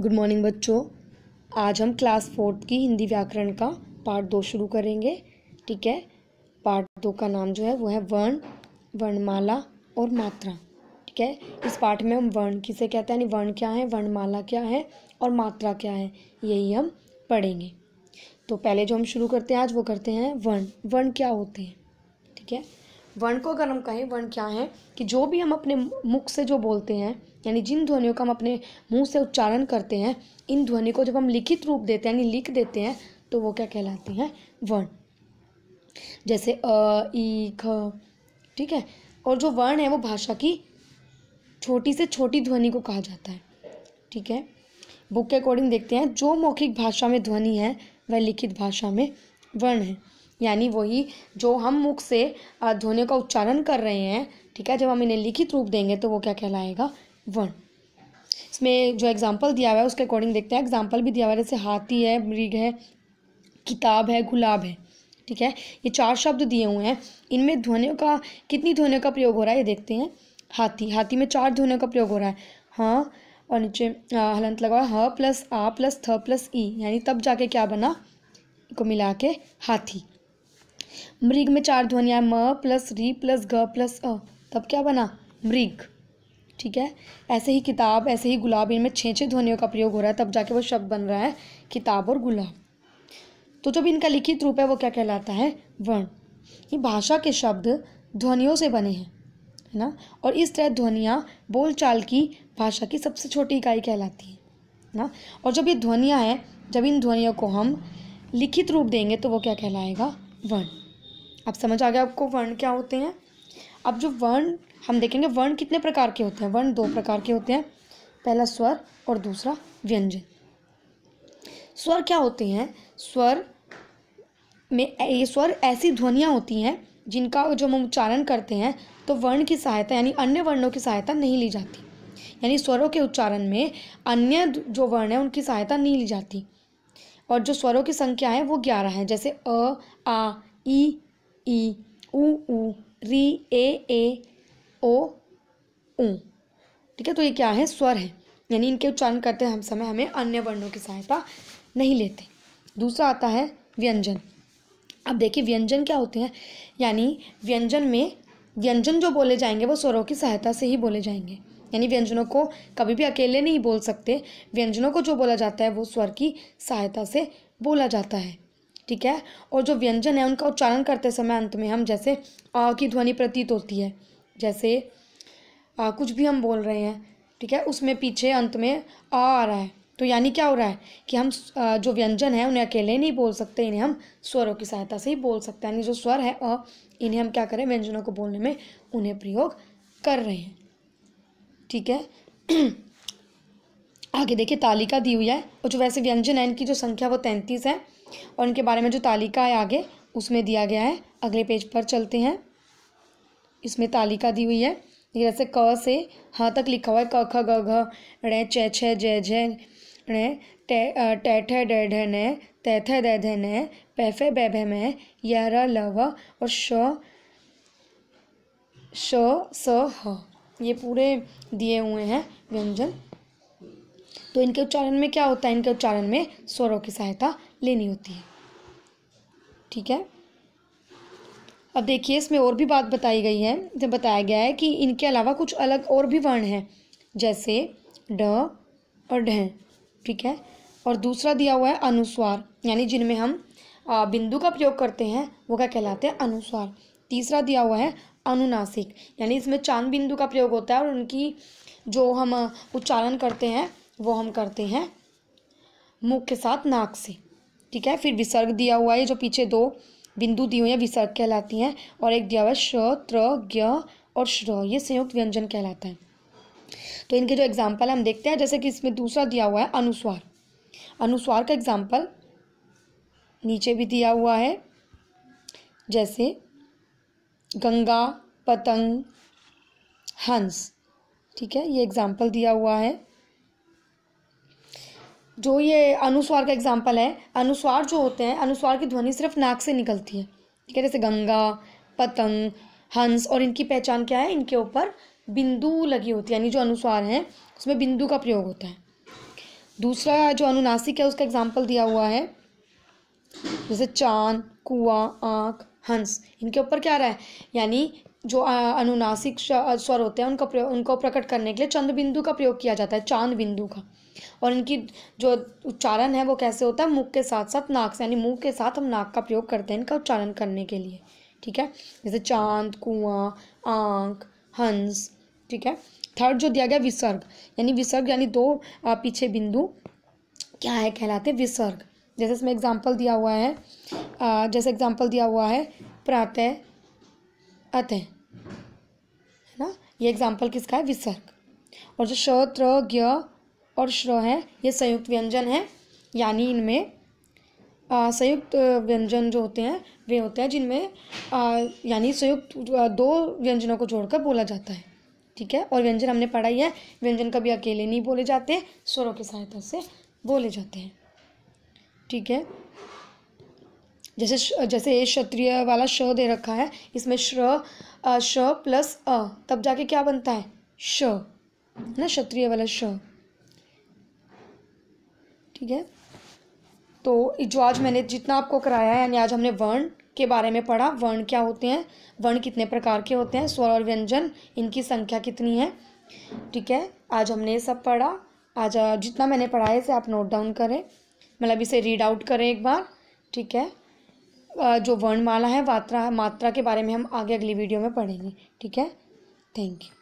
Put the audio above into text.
good morning बच्चों आज हम क्लास फोर्थ की हिंदी व्याकरण का पार्ट दो शुरू करेंगे ठीक है पार्ट दो का नाम जो है वो है वर्ण वर्णमाला और मात्रा ठीक है इस पार्ट में हम वर्ण किसे कहते हैं यानी वर्ण क्या है वर्णमाला क्या है और मात्रा क्या है यही हम पढ़ेंगे तो पहले जो हम शुरू करते हैं आज वो करते हैं वर्ण वर्ण क्या होते हैं ठीक है वर्ण को अगर हम कहें वर्ण क्या है कि जो भी हम अपने मुख से जो बोलते हैं यानी जिन ध्वनियों का हम अपने मुंह से उच्चारण करते हैं इन ध्वनि को जब हम लिखित रूप देते हैं यानी लिख देते हैं तो वो क्या कहलाती हैं वर्ण जैसे अ ई ख ठीक है और जो वर्ण है वो भाषा की छोटी से छोटी ध्वनि को कहा जाता है ठीक है बुक के अकॉर्डिंग देखते हैं जो मौखिक भाषा में ध्वनि है वह लिखित भाषा में वर्ण है यानी वही जो हम मुख से ध्वनि का उच्चारण कर रहे हैं ठीक है जब हम इन्हें लिखित रूप देंगे तो वो क्या कहलाएगा वर्ण इसमें जो एग्जाम्पल दिया हुआ है उसके अकॉर्डिंग देखते हैं एग्जाम्पल भी दिया हुआ है जैसे हाथी है मृग है किताब है गुलाब है ठीक है ये चार शब्द दिए हुए हैं इनमें ध्वनियों का कितनी ध्वनियों का प्रयोग हो रहा है ये देखते हैं हाथी हाथी में चार ध्वनियों का प्रयोग हो रहा है हाँ और नीचे हलंत लगा ह प्लस आ प्लस थ प्लस ई यानी तब जाके क्या बना को मिला के हाथी मृग में चार ध्वनियाँ म प्लस री प्लस ग प्लस अ तब क्या बना मृग ठीक है ऐसे ही किताब ऐसे ही गुलाब इनमें छः छः ध्वनियों का प्रयोग हो रहा है तब जाके वो शब्द बन रहा है किताब और गुलाब तो जब इनका लिखित रूप है वो क्या कहलाता है वर्ण ये भाषा के शब्द ध्वनियों से बने हैं है ना और इस तरह ध्वनियाँ बोलचाल की भाषा की सबसे छोटी इकाई कहलाती है ना और जब ये ध्वनियाँ हैं जब इन ध्वनियों को हम लिखित रूप देंगे तो वो क्या कहलाएगा वर्ण अब समझ आ गया आपको वर्ण क्या होते हैं अब जो वर्ण हम देखेंगे वर्ण कितने प्रकार के होते हैं वर्ण दो प्रकार के होते हैं पहला स्वर और दूसरा व्यंजन स्वर क्या होते हैं स्वर में ये स्वर ऐसी ध्वनियाँ होती हैं जिनका जो हम उच्चारण करते हैं तो वर्ण की सहायता यानी अन्य वर्णों की सहायता नहीं ली जाती यानी स्वरों के उच्चारण में अन्य जो वर्ण है उनकी सहायता नहीं ली जाती और जो स्वरों की संख्या है वो ग्यारह है जैसे अ आ ई ई ऊ ऊ री ए ए ओ ऊ ठीक है तो ये क्या है स्वर है यानी इनके उच्चारण करते हम समय हमें अन्य वर्णों की सहायता नहीं लेते दूसरा आता है व्यंजन अब देखिए व्यंजन क्या होते हैं यानी व्यंजन में व्यंजन जो बोले जाएंगे वो स्वरों की सहायता से ही बोले जाएंगे यानी व्यंजनों को कभी भी अकेले नहीं बोल सकते व्यंजनों को जो बोला जाता है वो स्वर की सहायता से बोला जाता है ठीक है और जो व्यंजन है उनका उच्चारण करते समय अंत में हम जैसे आ की ध्वनि प्रतीत होती है जैसे आ, कुछ भी हम बोल रहे हैं ठीक है उसमें पीछे अंत में आ आ रहा है तो यानी क्या हो रहा है कि हम जो व्यंजन है उन्हें अकेले नहीं बोल सकते इन्हें हम स्वरों की सहायता से ही बोल सकते हैं यानी जो स्वर है अ इन्हें हम क्या करें व्यंजनों को बोलने में उन्हें प्रयोग कर रहे हैं ठीक है आगे देखिए तालिका दी हुई है और जो वैसे व्यंजन है इनकी जो संख्या वो तैंतीस है और इनके बारे में जो तालिका है आगे उसमें दिया गया है अगले पेज पर चलते हैं इसमें तालिका दी हुई है जैसे क से ह तक लिखा हुआ है क ख ग घ ण च छ ज झ ण टै ठ ड ढ न तैथ द ध न पै फे बै म य र ल व और श श स ह ये पूरे दिए हुए हैं व्यंजन तो इनके उच्चारण में क्या होता है इनके उच्चारण में स्वरों की सहायता लेनी होती है ठीक है अब देखिए इसमें और भी बात बताई गई है जब बताया गया है कि इनके अलावा कुछ अलग और भी वर्ण हैं जैसे ड और ढ ठीक है और दूसरा दिया हुआ है अनुस्वार यानी जिनमें हम बिंदु का प्रयोग करते हैं वो क्या कहलाते हैं अनुस्वार तीसरा दिया हुआ है अनुनासिक यानी इसमें चांद बिंदु का प्रयोग होता है और उनकी जो हम उच्चारण करते हैं वो हम करते हैं मुख के साथ नाक से ठीक है फिर विसर्ग दिया हुआ है जो पीछे दो बिंदु दी हुई है विसर्ग कहलाती हैं और एक दिया हुआ है श त्र ज्ञ और श्र ये संयुक्त व्यंजन कहलाता है तो इनके जो एग्जाम्पल हम देखते हैं जैसे कि इसमें दूसरा दिया हुआ है अनुस्वार अनुस्वार का एग्जाम्पल नीचे भी दिया हुआ है जैसे गंगा पतंग हंस ठीक है ये एग्जाम्पल दिया हुआ है जो ये अनुस्वार का एग्जाम्पल है अनुस्वार जो होते हैं अनुस्वार की ध्वनि सिर्फ नाक से निकलती है ठीक है जैसे गंगा पतंग हंस और इनकी पहचान क्या है इनके ऊपर बिंदु लगी होती है यानी जो अनुस्वार हैं उसमें बिंदु का प्रयोग होता है दूसरा जो अनुनासिक है उसका एग्जाम्पल दिया हुआ है जैसे चांद कुआ आँख हंस इनके ऊपर क्या रहा है यानी जो अनुनासिक स्वर होते हैं उनका उनको प्रकट करने के लिए चंद्र बिंदु का प्रयोग किया जाता है चांद बिंदु का और इनकी जो उच्चारण है वो कैसे होता है मुख के साथ साथ नाक से यानी मुख के साथ हम नाक का प्रयोग करते हैं इनका उच्चारण करने के लिए ठीक है जैसे चांद कुआ आंख हंस ठीक है थर्ड जो दिया गया विसर्ग यानी विसर्ग यानी दो पीछे बिंदु क्या है कहलाते विसर्ग जैसे इसमें एग्जाम्पल दिया हुआ है जैसे एग्जाम्पल दिया हुआ है प्रातः आते है ना ये एग्जाम्पल किसका है विसर्ग और जो श त्र ज्ञ और श्र है ये संयुक्त व्यंजन है यानी इनमें संयुक्त व्यंजन जो होते हैं वे होते हैं जिनमें यानी संयुक्त दो व्यंजनों को जोड़कर बोला जाता है ठीक है और व्यंजन हमने पढ़ा ही है व्यंजन कभी अकेले नहीं बोले जाते स्वरों की सहायता से बोले जाते हैं ठीक है जैसे जैसे ये क्षत्रिय वाला श दे रखा है इसमें श्र श प्लस अ तब जाके क्या बनता है श है ना क्षत्रिय वाला श ठीक है तो जो आज मैंने जितना आपको कराया है यानी आज हमने वर्ण के बारे में पढ़ा वर्ण क्या होते हैं वर्ण कितने प्रकार के होते हैं स्वर और व्यंजन इनकी संख्या कितनी है ठीक है आज हमने ये सब पढ़ा आज जितना मैंने पढ़ा है इसे आप नोट डाउन करें मतलब इसे रीड आउट करें एक बार ठीक है जो वर्णमाला है मात्रा मात्रा के बारे में हम आगे अगली वीडियो में पढ़ेंगे ठीक है थैंक यू